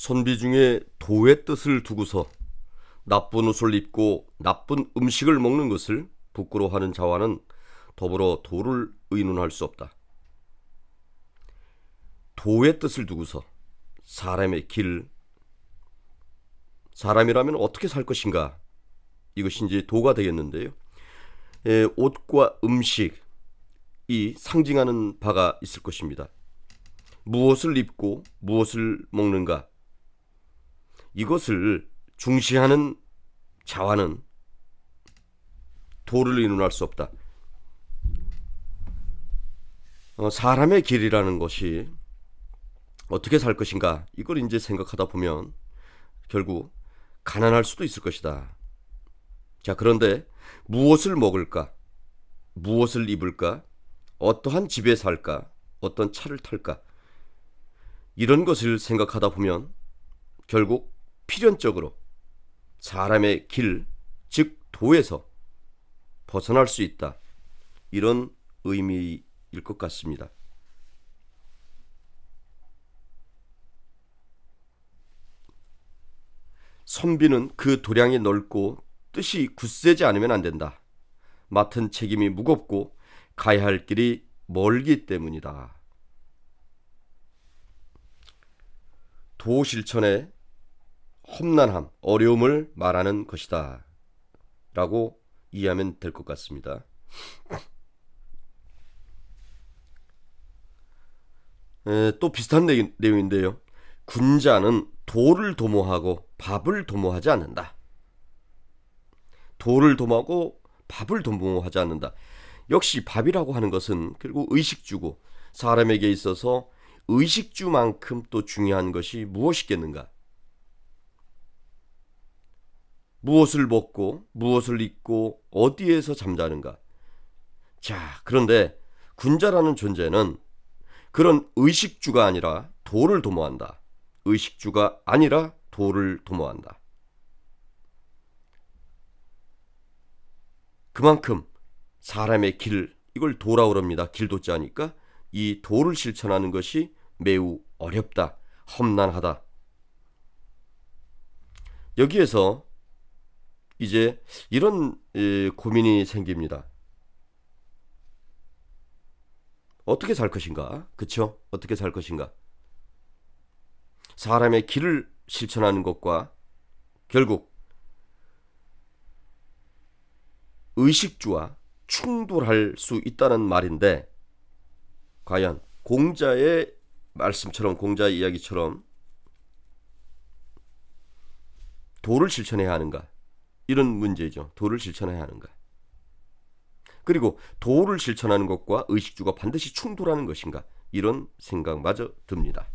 선비 중에 도의 뜻을 두고서 나쁜 옷을 입고 나쁜 음식을 먹는 것을 부끄러워하는 자와는 더불어 도를 의논할 수 없다. 도의 뜻을 두고서 사람의 길, 사람이라면 어떻게 살 것인가 이것이 이제 도가 되겠는데요. 에, 옷과 음식 이 상징하는 바가 있을 것입니다. 무엇을 입고 무엇을 먹는가 이것을 중시하는 자와는 도를 이론할 수 없다. 어, 사람의 길이라는 것이 어떻게 살 것인가 이걸 이제 생각하다 보면 결국 가난할 수도 있을 것이다. 자 그런데 무엇을 먹을까, 무엇을 입을까, 어떠한 집에 살까, 어떤 차를 탈까 이런 것을 생각하다 보면 결국 필연적으로 사람의 길, 즉 도에서 벗어날 수 있다. 이런 의미일 것 같습니다. 선비는 그 도량이 넓고 뜻이 굳세지 않으면 안 된다. 맡은 책임이 무겁고 가야 할 길이 멀기 때문이다. 도실천에 험난함, 어려움을 말하는 것이다. 라고 이해하면 될 것 같습니다. 에, 또 비슷한 내, 내용인데요. 군자는 도를 도모하고 밥을 도모하지 않는다. 도를 도모하고 밥을 도모하지 않는다. 역시 밥이라고 하는 것은 그리고 의식주고 사람에게 있어서 의식주만큼 또 중요한 것이 무엇이겠는가? 무엇을 먹고 무엇을 입고 어디에서 잠자는가. 자, 그런데 군자라는 존재는 그런 의식주가 아니라 도를 도모한다. 의식주가 아니라 도를 도모한다. 그만큼 사람의 길 이걸 돌아오랍니다. 길도자 하니까 이 도를 실천하는 것이 매우 어렵다. 험난하다. 여기에서 이제 이런 고민이 생깁니다. 어떻게 살 것인가? 그쵸? 어떻게 살 것인가? 사람의 길을 실천하는 것과 결국 의식주와 충돌할 수 있다는 말인데 과연 공자의 말씀처럼 공자의 이야기처럼 도를 실천해야 하는가? 이런 문제죠. 도를 실천해야 하는가. 그리고 도를 실천하는 것과 의식주가 반드시 충돌하는 것인가 이런 생각마저 듭니다.